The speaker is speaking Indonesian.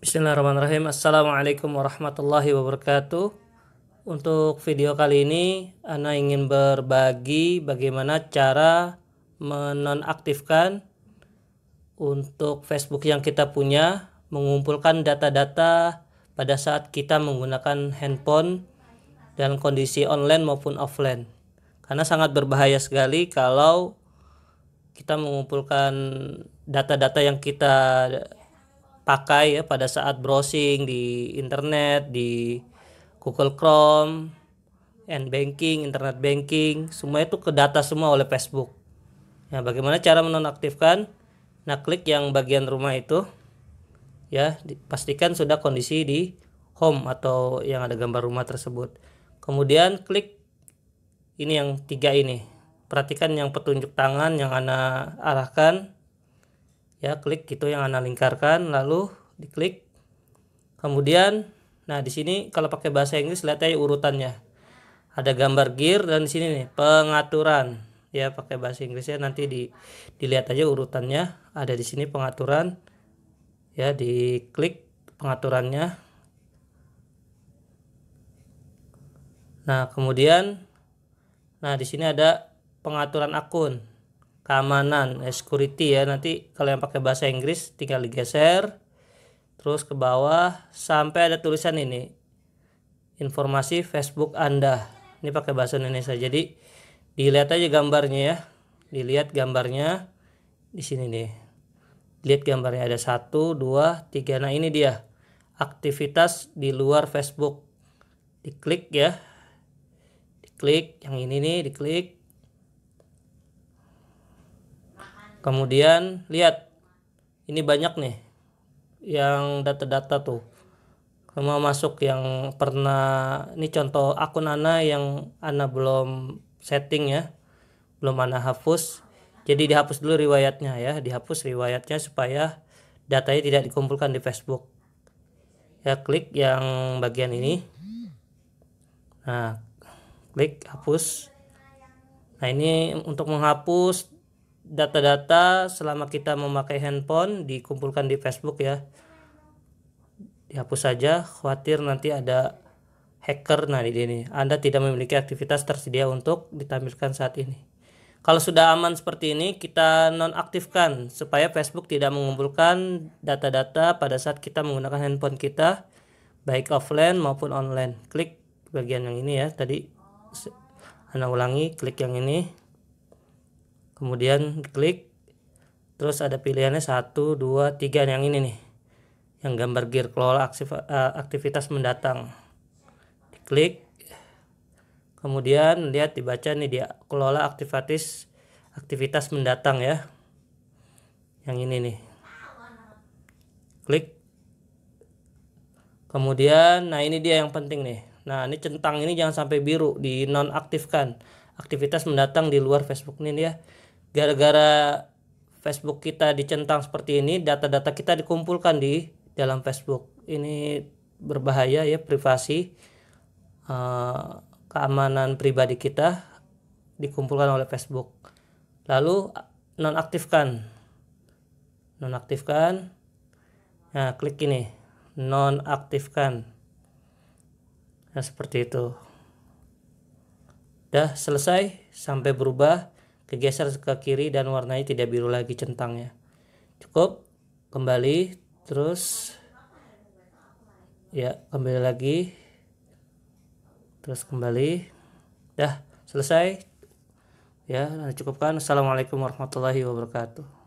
Bismillahirrahmanirrahim Assalamualaikum warahmatullahi wabarakatuh Untuk video kali ini Ana ingin berbagi bagaimana cara menonaktifkan Untuk Facebook yang kita punya Mengumpulkan data-data pada saat kita menggunakan handphone dan kondisi online maupun offline Karena sangat berbahaya sekali kalau kita mengumpulkan data-data yang kita pakai ya pada saat browsing di internet, di Google Chrome, and banking, internet banking, semua itu ke data semua oleh Facebook. Nah, bagaimana cara menonaktifkan? Nah, klik yang bagian rumah itu. Ya, pastikan sudah kondisi di home atau yang ada gambar rumah tersebut. Kemudian klik ini yang tiga ini. Perhatikan yang petunjuk tangan yang Anda arahkan ya klik itu yang anda lingkarkan lalu diklik kemudian nah di sini kalau pakai bahasa Inggris lihat aja urutannya ada gambar gear dan di sini nih pengaturan ya pakai bahasa Inggris ya nanti di dilihat aja urutannya ada di sini pengaturan ya diklik pengaturannya nah kemudian nah di sini ada pengaturan akun keamanan eh, security ya nanti kalau yang pakai bahasa Inggris tinggal digeser terus ke bawah sampai ada tulisan ini informasi Facebook Anda ini pakai bahasa Indonesia jadi dilihat aja gambarnya ya dilihat gambarnya di sini nih lihat gambarnya ada satu dua tiga nah ini dia aktivitas di luar Facebook diklik ya diklik yang ini nih diklik kemudian lihat ini banyak nih yang data-data tuh Kamu masuk yang pernah ini contoh akun Ana yang Ana belum setting ya belum Ana hapus jadi dihapus dulu riwayatnya ya dihapus riwayatnya supaya datanya tidak dikumpulkan di Facebook ya klik yang bagian ini nah klik hapus nah ini untuk menghapus data-data selama kita memakai handphone dikumpulkan di Facebook ya dihapus saja khawatir nanti ada hacker nah di sini Anda tidak memiliki aktivitas tersedia untuk ditampilkan saat ini kalau sudah aman seperti ini kita nonaktifkan supaya Facebook tidak mengumpulkan data-data pada saat kita menggunakan handphone kita baik offline maupun online klik bagian yang ini ya tadi Anda ulangi klik yang ini kemudian klik terus ada pilihannya 1 2 3 yang ini nih yang gambar gear kelola eh, aktivitas mendatang klik kemudian lihat dibaca nih dia kelola aktivitas aktivitas mendatang ya yang ini nih klik kemudian nah ini dia yang penting nih nah ini centang ini jangan sampai biru di nonaktifkan aktivitas mendatang di luar Facebook ini ya gara-gara Facebook kita dicentang seperti ini data-data kita dikumpulkan di dalam Facebook ini berbahaya ya privasi uh, keamanan pribadi kita dikumpulkan oleh Facebook lalu nonaktifkan nonaktifkan nah klik ini nonaktifkan nah seperti itu Dah selesai sampai berubah kegeser ke kiri dan warnanya tidak biru lagi centangnya cukup kembali terus ya kembali lagi terus kembali dah selesai ya cukupkan assalamualaikum warahmatullahi wabarakatuh